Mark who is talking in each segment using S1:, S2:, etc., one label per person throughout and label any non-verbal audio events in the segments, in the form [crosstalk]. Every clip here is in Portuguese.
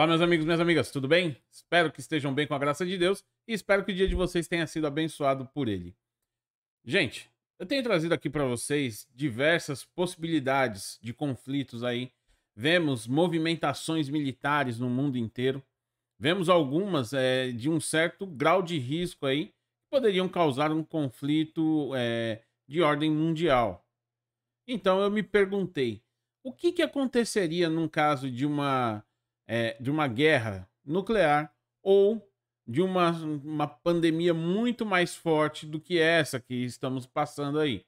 S1: Olá, meus amigos, minhas amigas, tudo bem? Espero que estejam bem com a graça de Deus e espero que o dia de vocês tenha sido abençoado por Ele. Gente, eu tenho trazido aqui para vocês diversas possibilidades de conflitos aí. Vemos movimentações militares no mundo inteiro. Vemos algumas é, de um certo grau de risco aí que poderiam causar um conflito é, de ordem mundial. Então eu me perguntei, o que, que aconteceria num caso de uma é, de uma guerra nuclear ou de uma, uma pandemia muito mais forte do que essa que estamos passando aí.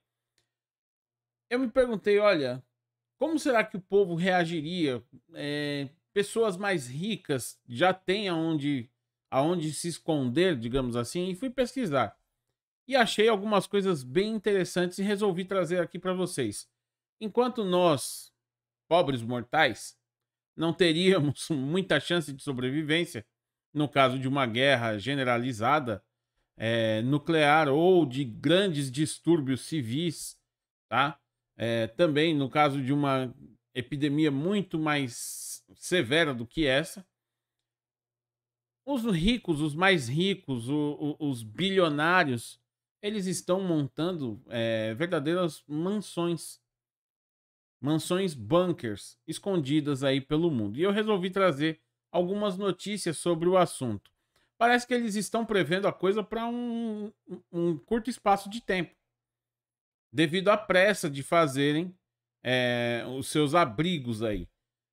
S1: Eu me perguntei, olha, como será que o povo reagiria? É, pessoas mais ricas já têm aonde, aonde se esconder, digamos assim, e fui pesquisar. E achei algumas coisas bem interessantes e resolvi trazer aqui para vocês. Enquanto nós, pobres mortais, não teríamos [laughs] muita chance de sobrevivência no caso de uma guerra generalizada é, nuclear ou de grandes distúrbios civis, tá? É, também no caso de uma epidemia muito mais severa do que essa. Os ricos, os mais ricos, o, o, os bilionários, eles estão montando é, verdadeiras mansões mansões bunkers escondidas aí pelo mundo. E eu resolvi trazer algumas notícias sobre o assunto. Parece que eles estão prevendo a coisa para um, um, curto espaço de tempo, devido à pressa de fazerem é, os seus abrigos aí.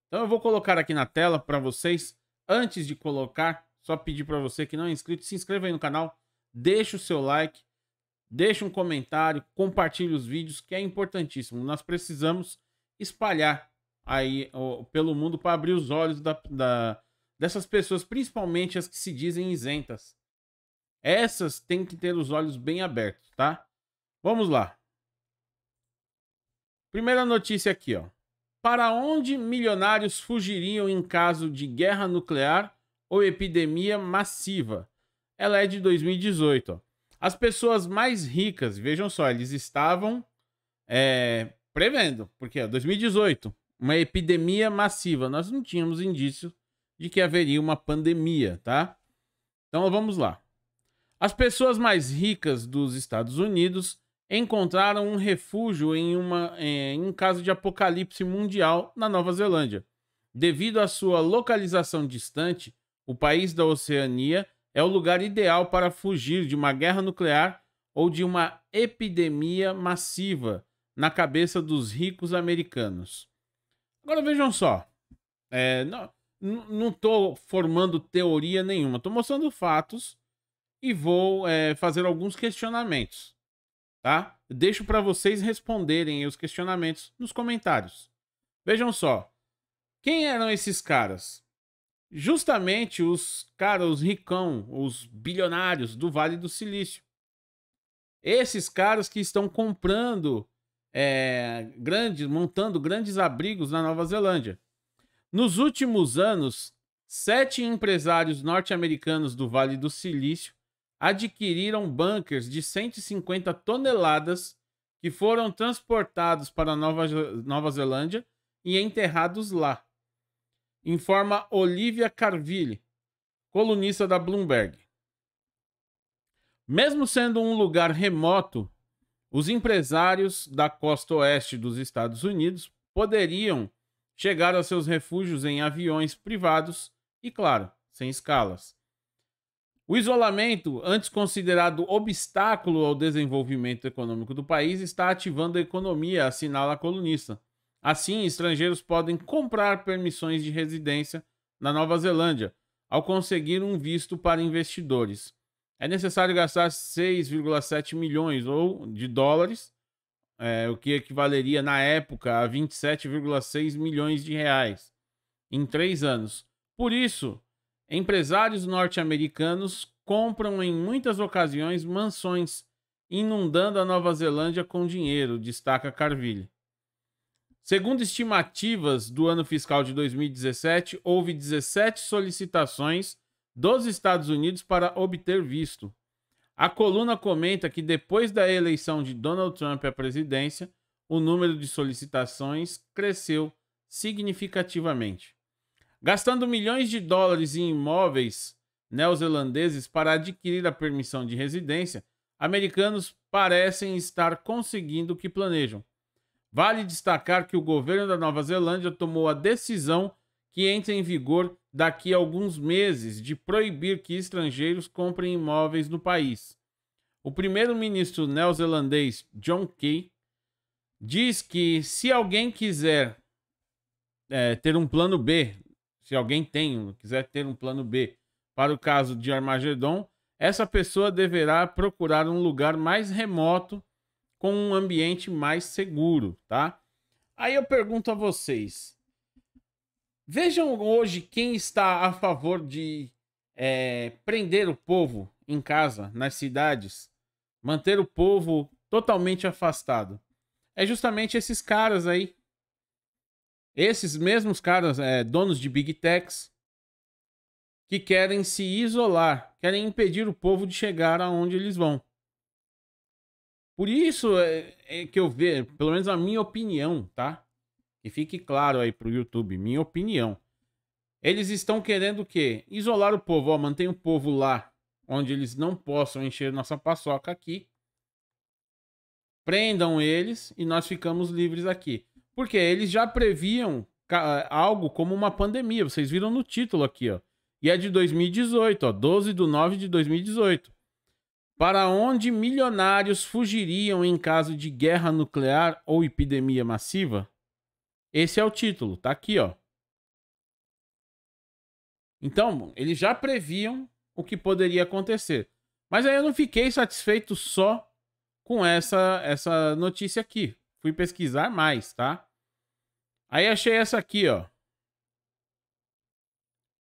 S1: Então eu vou colocar aqui na tela para vocês. Antes de colocar, só pedir para você que não é inscrito, se inscreva aí no canal, deixa o seu like, deixa um comentário, compartilhe os vídeos, que é importantíssimo. Nós precisamos espalhar aí ó, pelo mundo para abrir os olhos da, da, dessas pessoas, principalmente as que se dizem isentas. Essas têm que ter os olhos bem abertos, tá? Vamos lá. Primeira notícia aqui, ó. Para onde milionários fugiriam em caso de guerra nuclear ou epidemia massiva? Ela é de 2018. Ó. As pessoas mais ricas, vejam só, eles estavam é, prevendo, porque 2018, uma epidemia massiva. Nós não tínhamos indício de que haveria uma pandemia, tá? Então vamos lá. As pessoas mais ricas dos Estados Unidos encontraram um refúgio em, uma, é, em um caso de apocalipse mundial na Nova Zelândia. Devido à sua localização distante, o país da Oceania é o lugar ideal para fugir de uma guerra nuclear ou de uma epidemia massiva na cabeça dos ricos americanos. Agora vejam só, é, não, estou formando teoria nenhuma, estou mostrando fatos e vou é, fazer alguns questionamentos, tá? Deixo para vocês responderem os questionamentos nos comentários. Vejam só, quem eram esses caras? Justamente os caras, os ricão, os bilionários do Vale do Silício. Esses caras que estão comprando é, grandes, montando grandes abrigos na Nova Zelândia. Nos últimos anos, sete empresários norte-americanos do Vale do Silício adquiriram bunkers de 150 toneladas que foram transportados para Nova, Nova Zelândia e enterrados lá, informa Olivia Carville, colunista da Bloomberg. Mesmo sendo um lugar remoto os empresários da costa oeste dos Estados Unidos poderiam chegar aos seus refúgios em aviões privados e, claro, sem escalas. O isolamento, antes considerado obstáculo ao desenvolvimento econômico do país, está ativando a economia, assinala a colunista. Assim, estrangeiros podem comprar permissões de residência na Nova Zelândia ao conseguir um visto para investidores é necessário gastar 6,7 milhões ou de dólares, é, o que equivaleria na época a 27,6 milhões de reais em três anos. Por isso, empresários norte-americanos compram em muitas ocasiões mansões, inundando a Nova Zelândia com dinheiro, destaca Carville. Segundo estimativas do ano fiscal de 2017, houve 17 solicitações dos Estados Unidos para obter visto. A coluna comenta que depois da eleição de Donald Trump à presidência, o número de solicitações cresceu significativamente. Gastando milhões de dólares em imóveis neozelandeses para adquirir a permissão de residência, americanos parecem estar conseguindo o que planejam. Vale destacar que o governo da Nova Zelândia tomou a decisão que entra em vigor daqui a alguns meses de proibir que estrangeiros comprem imóveis no país. O primeiro-ministro neozelandês John Key diz que se alguém quiser é, ter um plano B, se alguém tem, quiser ter um plano B para o caso de Armagedon, essa pessoa deverá procurar um lugar mais remoto com um ambiente mais seguro, tá? Aí eu pergunto a vocês, Vejam hoje quem está a favor de é, prender o povo em casa, nas cidades, manter o povo totalmente afastado. É justamente esses caras aí. Esses mesmos caras, é, donos de big techs, que querem se isolar, querem impedir o povo de chegar aonde eles vão. Por isso é, é que eu vejo, pelo menos a minha opinião, tá? Que fique claro aí pro YouTube, minha opinião. Eles estão querendo o quê? Isolar o povo, ó, mantém o povo lá, onde eles não possam encher nossa paçoca aqui. Prendam eles e nós ficamos livres aqui. Porque eles já previam algo como uma pandemia, vocês viram no título aqui, ó. E é de 2018, ó, 12 de nove de 2018. Para onde milionários fugiriam em caso de guerra nuclear ou epidemia massiva? Esse é o título, tá aqui, ó. Então, eles já previam o que poderia acontecer. Mas aí eu não fiquei satisfeito só com essa, essa notícia aqui. Fui pesquisar mais, tá? Aí achei essa aqui, ó.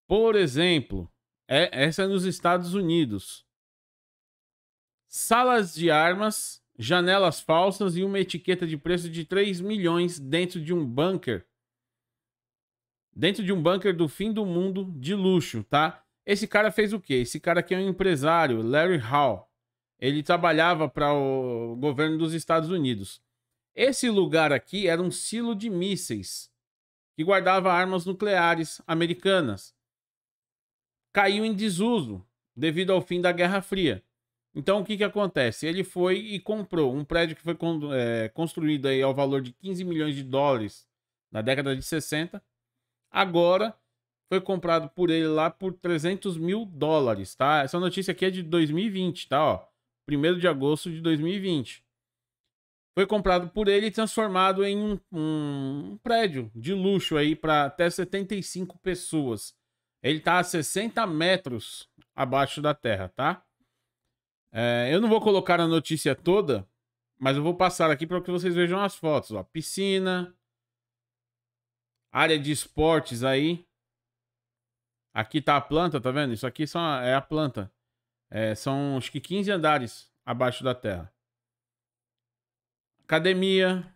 S1: Por exemplo, é, essa é nos Estados Unidos. Salas de armas janelas falsas e uma etiqueta de preço de 3 milhões dentro de um bunker. Dentro de um bunker do fim do mundo de luxo, tá? Esse cara fez o quê? Esse cara aqui é um empresário, Larry Hall. Ele trabalhava para o governo dos Estados Unidos. Esse lugar aqui era um silo de mísseis que guardava armas nucleares americanas. Caiu em desuso devido ao fim da Guerra Fria. Então, o que, que acontece? Ele foi e comprou um prédio que foi é, construído aí ao valor de 15 milhões de dólares na década de 60. Agora, foi comprado por ele lá por 300 mil dólares, tá? Essa notícia aqui é de 2020, tá? Ó, 1 de agosto de 2020. Foi comprado por ele e transformado em um, um prédio de luxo aí para até 75 pessoas. Ele está a 60 metros abaixo da terra, tá? É, eu não vou colocar a notícia toda, mas eu vou passar aqui para que vocês vejam as fotos. Ó. Piscina, área de esportes aí. Aqui tá a planta, tá vendo? Isso aqui são, é a planta. É, são acho que 15 andares abaixo da terra. Academia.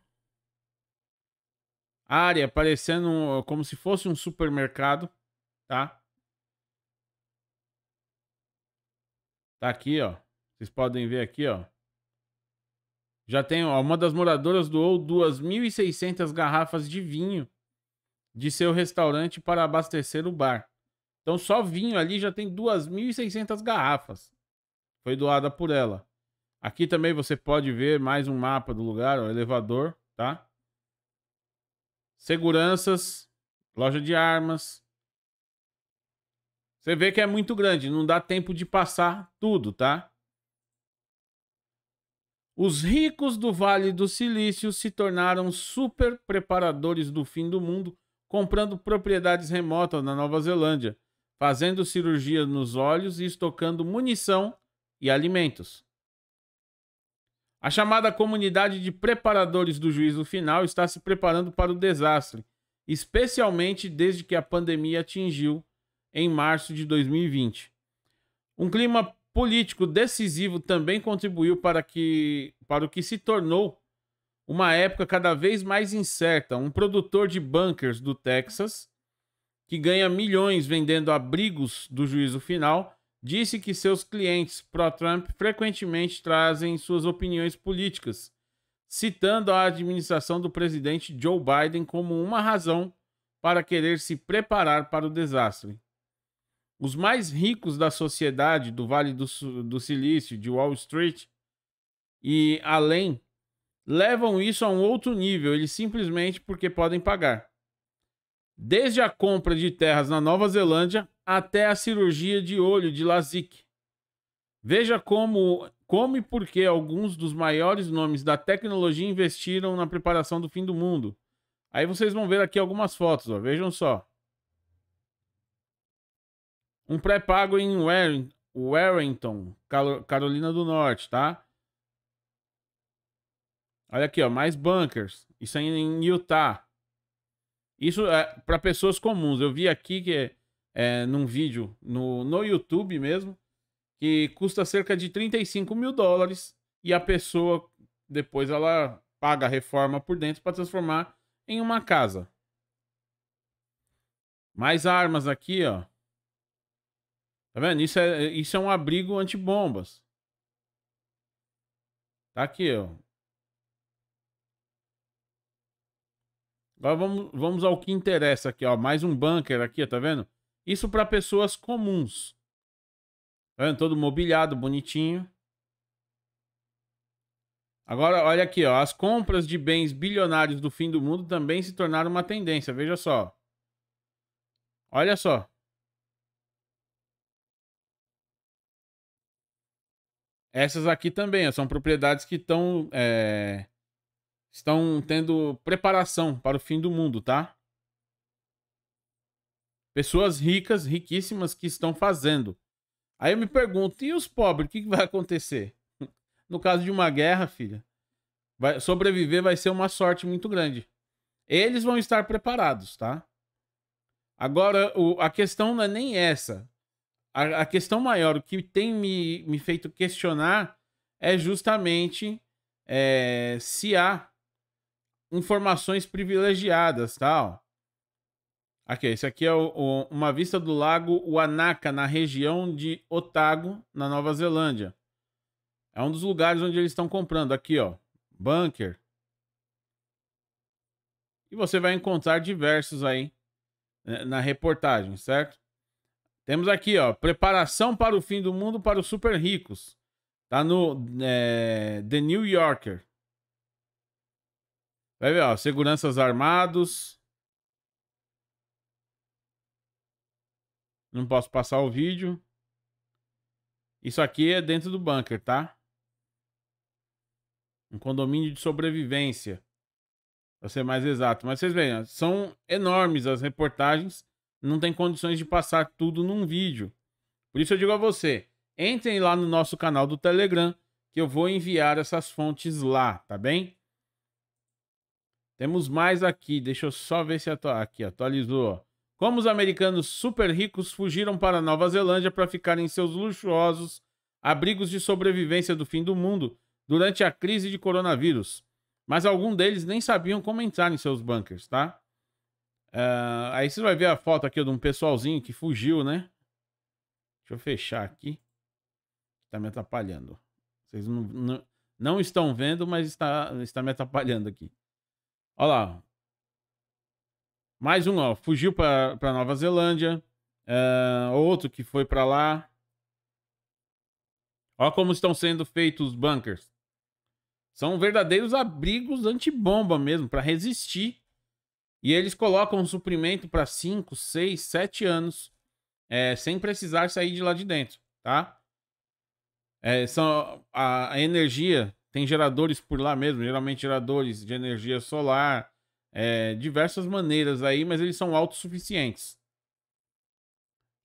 S1: Área parecendo como se fosse um supermercado, tá? Tá aqui, ó. Vocês podem ver aqui, ó. Já tem, ó, uma das moradoras doou 2.600 garrafas de vinho de seu restaurante para abastecer o bar. Então só vinho ali já tem 2.600 garrafas. Foi doada por ela. Aqui também você pode ver mais um mapa do lugar, o elevador, tá? Seguranças, loja de armas. Você vê que é muito grande, não dá tempo de passar tudo, tá? Os ricos do Vale do Silício se tornaram super preparadores do fim do mundo, comprando propriedades remotas na Nova Zelândia, fazendo cirurgia nos olhos e estocando munição e alimentos. A chamada comunidade de preparadores do juízo final está se preparando para o desastre, especialmente desde que a pandemia atingiu em março de 2020. Um clima político decisivo também contribuiu para, que, para o que se tornou uma época cada vez mais incerta. Um produtor de bunkers do Texas, que ganha milhões vendendo abrigos do juízo final, disse que seus clientes pró-Trump frequentemente trazem suas opiniões políticas, citando a administração do presidente Joe Biden como uma razão para querer se preparar para o desastre. Os mais ricos da sociedade, do Vale do, do Silício, de Wall Street e além, levam isso a um outro nível, eles simplesmente porque podem pagar. Desde a compra de terras na Nova Zelândia até a cirurgia de olho de LASIK. Veja como, como e por que alguns dos maiores nomes da tecnologia investiram na preparação do fim do mundo. Aí vocês vão ver aqui algumas fotos, ó, vejam só. Um pré-pago em Warrington, Carolina do Norte, tá? Olha aqui, ó, mais bunkers. Isso aí em Utah. Isso é para pessoas comuns. Eu vi aqui que é, é, num vídeo no, no YouTube mesmo, que custa cerca de 35 mil dólares e a pessoa depois ela paga a reforma por dentro para transformar em uma casa. Mais armas aqui, ó. Tá vendo? Isso é, é, isso é um abrigo antibombas. Tá aqui, ó. Agora vamos, vamos ao que interessa aqui, ó. Mais um bunker aqui, ó, tá vendo? Isso para pessoas comuns. Tá vendo? Todo mobiliado, bonitinho. Agora, olha aqui, ó. As compras de bens bilionários do fim do mundo também se tornaram uma tendência. Veja só. Olha só. Essas aqui também são propriedades que estão é, eh, estão tendo preparação para o fim do mundo, tá? Pessoas ricas, riquíssimas que estão fazendo. Aí eu me pergunto, e os pobres, o que, que vai acontecer? [laughs] No caso de uma guerra, filha, vai, sobreviver vai ser uma sorte muito grande. Eles vão estar preparados, tá? Agora, o, a questão não é nem essa a, a questão maior, o que tem me, me feito questionar é justamente é, se há informações privilegiadas, tal. Aqui, esse aqui é o, o, uma vista do lago Wanaka, na região de Otago, na Nova Zelândia. É um dos lugares onde eles estão comprando. Aqui, ó, bunker. E você vai encontrar diversos aí né, na reportagem, certo? Temos aqui, ó, preparação para o fim do mundo para os super ricos. Tá no é, The New Yorker. Vai ver, ó, seguranças armados. Não posso passar o vídeo. Isso aqui é dentro do bunker, tá? Um condomínio de sobrevivência. Pra ser mais exato. Mas vocês veem, ó, são enormes as reportagens não tem condições de passar tudo num vídeo. Por isso eu digo a você, entrem lá no nosso canal do Telegram, que eu vou enviar essas fontes lá, tá bem? Temos mais aqui, deixa eu só ver se atu... aqui atualizou. Como os americanos super ricos fugiram para Nova Zelândia para ficar em seus luxuosos abrigos de sobrevivência do fim do mundo durante a crise de coronavírus. Mas alguns deles nem sabiam como entrar em seus bunkers, tá? Uh, aí você vai ver a foto aqui de um pessoalzinho que fugiu, né? Deixa eu fechar aqui. Tá me atrapalhando. Vocês não, não, não estão vendo, mas está, está me atrapalhando aqui. Olha lá. Mais um, ó. Fugiu para Nova Zelândia. Uh, outro que foi para lá. Olha como estão sendo feitos os bunkers. São verdadeiros abrigos antibomba mesmo, para resistir e eles colocam um suprimento para 5, 6, 7 anos, é, sem precisar sair de lá de dentro, tá? É, são a, a, energia, tem geradores por lá mesmo, geralmente geradores de energia solar, é, diversas maneiras aí, mas eles são autossuficientes.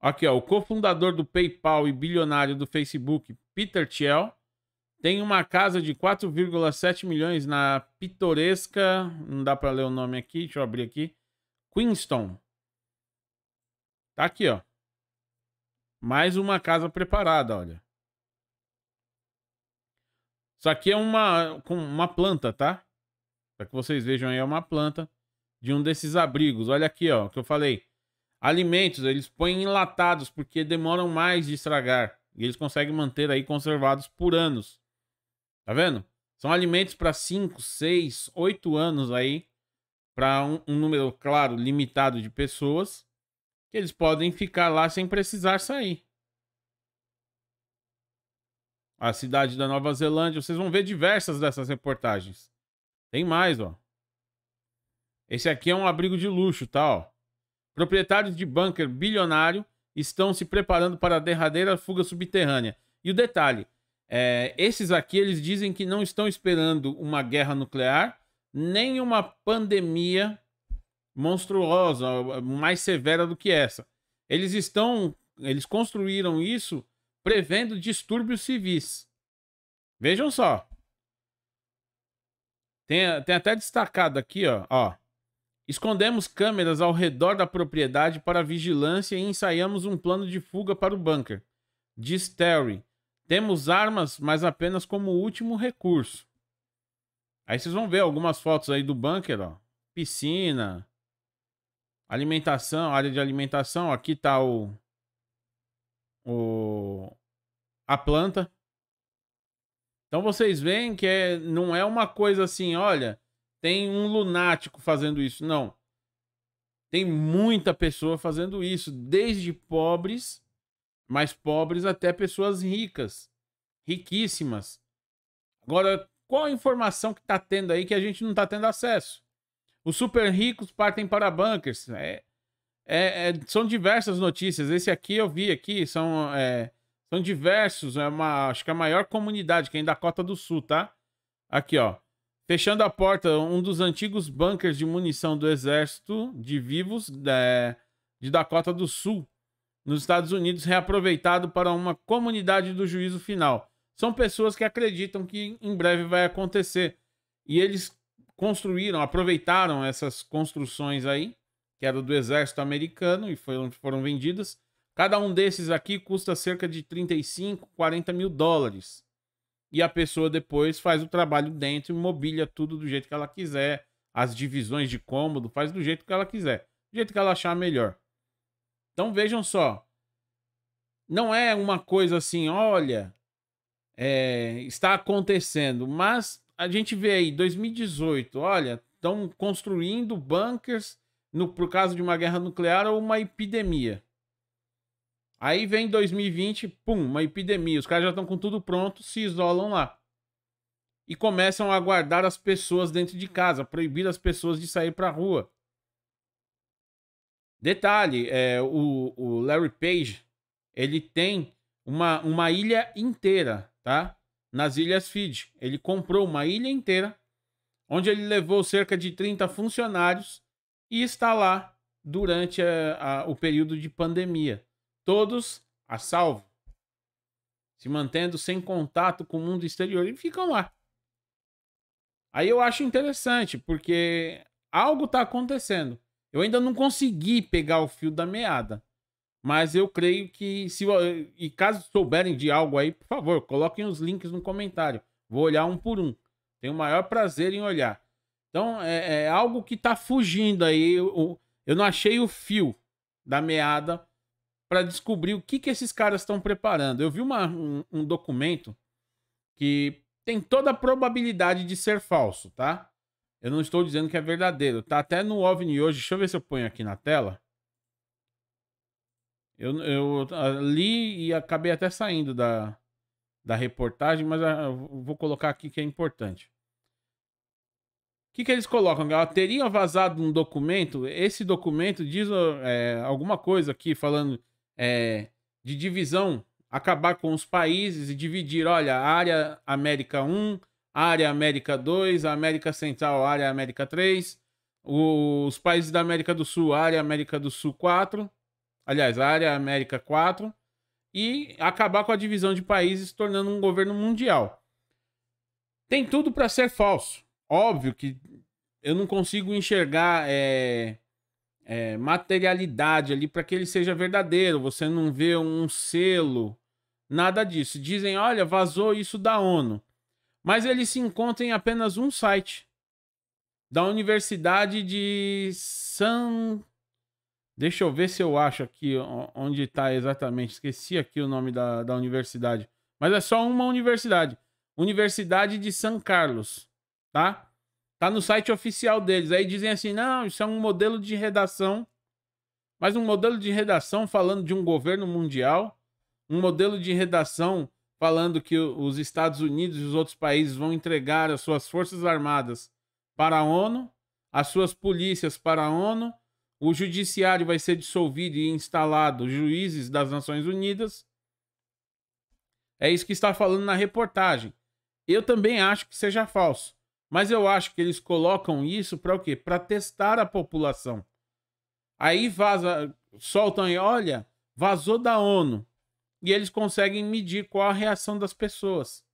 S1: Aqui, ó, o cofundador do PayPal e bilionário do Facebook, Peter Thiel, tem uma casa de 4,7 milhões na pitoresca. Não dá para ler o nome aqui, deixa eu abrir aqui. Queenstown. Tá aqui, ó. Mais uma casa preparada, olha. Isso aqui é uma, com uma planta, tá? Para que vocês vejam aí, é uma planta de um desses abrigos. Olha aqui, ó, que eu falei. Alimentos, eles põem enlatados porque demoram mais de estragar. E eles conseguem manter aí conservados por anos. Tá vendo? São alimentos para 5, 6, 8 anos aí, para um, um, número, claro, limitado de pessoas, que eles podem ficar lá sem precisar sair. A cidade da Nova Zelândia, vocês vão ver diversas dessas reportagens. Tem mais, ó. Esse aqui é um abrigo de luxo, tá, ó. Proprietários de bunker bilionário estão se preparando para a derradeira fuga subterrânea. E o detalhe, é, esses aqui, eles dizem que não estão esperando uma guerra nuclear, nem uma pandemia monstruosa, mais severa do que essa. Eles estão, eles construíram isso prevendo distúrbios civis. Vejam só. Tem, tem até destacado aqui, ó, ó. Escondemos câmeras ao redor da propriedade para vigilância e ensaiamos um plano de fuga para o bunker. Diz Terry, temos armas, mas apenas como último recurso. Aí vocês vão ver algumas fotos aí do bunker, ó. Piscina. Alimentação, área de alimentação. Aqui tá o... o a planta. Então vocês veem que é, não é uma coisa assim, olha, tem um lunático fazendo isso. Não. Tem muita pessoa fazendo isso, desde pobres mais pobres até pessoas ricas, riquíssimas. Agora, qual a informação que está tendo aí que a gente não está tendo acesso? Os super ricos partem para bunkers. É, é, é, são diversas notícias. Esse aqui eu vi aqui, são, é, são diversos. É uma, acho que é a maior comunidade, que é da Cota do Sul, tá? Aqui, ó. Fechando a porta, um dos antigos bunkers de munição do exército de vivos é, de Dakota do Sul nos Estados Unidos reaproveitado para uma comunidade do juízo final. São pessoas que acreditam que em breve vai acontecer. E eles construíram, aproveitaram essas construções aí, que eram do exército americano e foram, foram vendidas. Cada um desses aqui custa cerca de 35, 40 mil dólares. E a pessoa depois faz o trabalho dentro e mobília tudo do jeito que ela quiser. As divisões de cômodo, faz do jeito que ela quiser. Do jeito que ela achar melhor. Então vejam só. Não é uma coisa assim, olha, é, está acontecendo, mas a gente vê aí, 2018, olha, estão construindo bunkers no, por causa de uma guerra nuclear ou uma epidemia. Aí vem 2020, pum, uma epidemia. Os caras já estão com tudo pronto, se isolam lá. E começam a guardar as pessoas dentro de casa, proibir as pessoas de sair para rua. Detalhe, é, o, o Larry Page, ele tem uma, uma ilha inteira, tá? Nas Ilhas Fiji. Ele comprou uma ilha inteira, onde ele levou cerca de 30 funcionários e está lá durante a, é, a, o período de pandemia. Todos a salvo, se mantendo sem contato com o mundo exterior e ficam lá. Aí eu acho interessante, porque algo está acontecendo. Eu ainda não consegui pegar o fio da meada. Mas eu creio que se e caso souberem de algo aí, por favor, coloquem os links no comentário. Vou olhar um por um. Tenho o maior prazer em olhar. Então é, é algo que está fugindo aí. Eu, eu não achei o fio da meada para descobrir o que, que esses caras estão preparando. Eu vi uma, um, um documento que tem toda a probabilidade de ser falso, tá? Eu não estou dizendo que é verdadeiro. Tá até no OVNI hoje. Deixa eu ver se eu ponho aqui na tela. Eu, eu ah, li e acabei até saindo da, da reportagem, mas ah, eu vou colocar aqui que é importante. O que, que eles colocam? Ela teria vazado um documento. Esse documento diz é, alguma coisa aqui falando é, de divisão, acabar com os países e dividir. Olha, área América 1, área América 2, América Central, área América 3, os países da América do Sul, área América do Sul 4, aliás, área América 4, e acabar com a divisão de países tornando um governo mundial. Tem tudo para ser falso. Óbvio que eu não consigo enxergar é, é, materialidade ali para que ele seja verdadeiro. Você não vê um selo, nada disso. Dizem, olha, vazou isso da ONU mas ele se encontra em apenas um site da Universidade de San. Deixa eu ver se eu acho aqui onde está exatamente. Esqueci aqui o nome da, da universidade. Mas é só uma universidade. Universidade de São Carlos, tá? Tá no site oficial deles. Aí dizem assim: não, isso é um modelo de redação. Mas um modelo de redação falando de um governo mundial. Um modelo de redação falando que os Estados Unidos e os outros países vão entregar as suas forças armadas para a ONU, as suas polícias para a ONU, o judiciário vai ser dissolvido e instalado juízes das Nações Unidas. É isso que está falando na reportagem. Eu também acho que seja falso, mas eu acho que eles colocam isso para o quê? Para testar a população. Aí vaza, soltam aí, olha, vazou da ONU e eles conseguem medir qual a reação das pessoas.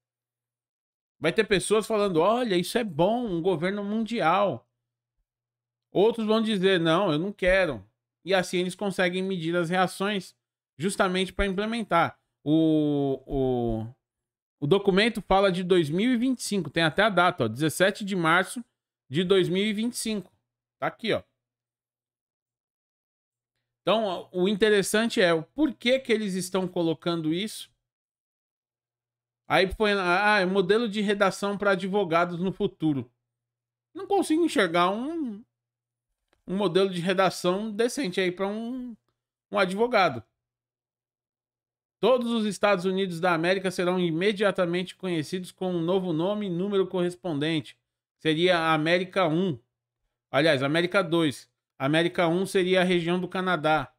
S1: Vai ter pessoas falando: olha, isso é bom, um governo mundial. Outros vão dizer: não, eu não quero. E assim eles conseguem medir as reações justamente para implementar. O, o, o, documento fala de 2025, tem até a data, ó, 17 de março de 2025. Tá aqui, ó. Então, o interessante é o porquê que eles estão colocando isso. Aí foi, ah, é modelo de redação para advogados no futuro. Não consigo enxergar um, um modelo de redação decente aí para um, um advogado. Todos os Estados Unidos da América serão imediatamente conhecidos com um novo nome e número correspondente. Seria América 1. Aliás, América 2. América 1 seria a região do Canadá.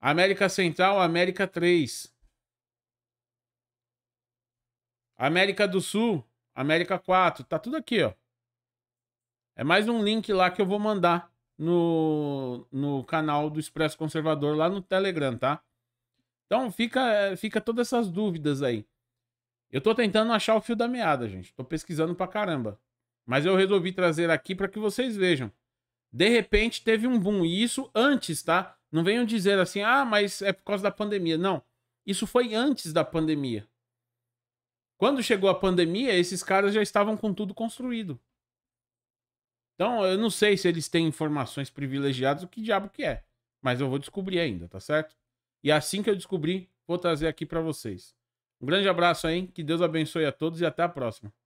S1: América Central, América 3. América do Sul, América 4. Tá tudo aqui, ó. É mais um link lá que eu vou mandar no, no canal do Expresso Conservador, lá no Telegram, tá? Então fica, fica todas essas dúvidas aí. Eu tô tentando achar o fio da meada, gente. Tô pesquisando pra caramba. Mas eu resolvi trazer aqui para que vocês vejam. De repente teve um boom. E isso antes, tá? Não venham dizer assim, ah, mas é por causa da pandemia. Não. Isso foi antes da pandemia. Quando chegou a pandemia, esses caras já estavam com tudo construído. Então, eu não sei se eles têm informações privilegiadas, o que diabo que é. Mas eu vou descobrir ainda, tá certo? E assim que eu descobrir, vou trazer aqui para vocês. Um grande abraço aí, que Deus abençoe a todos e até a próxima.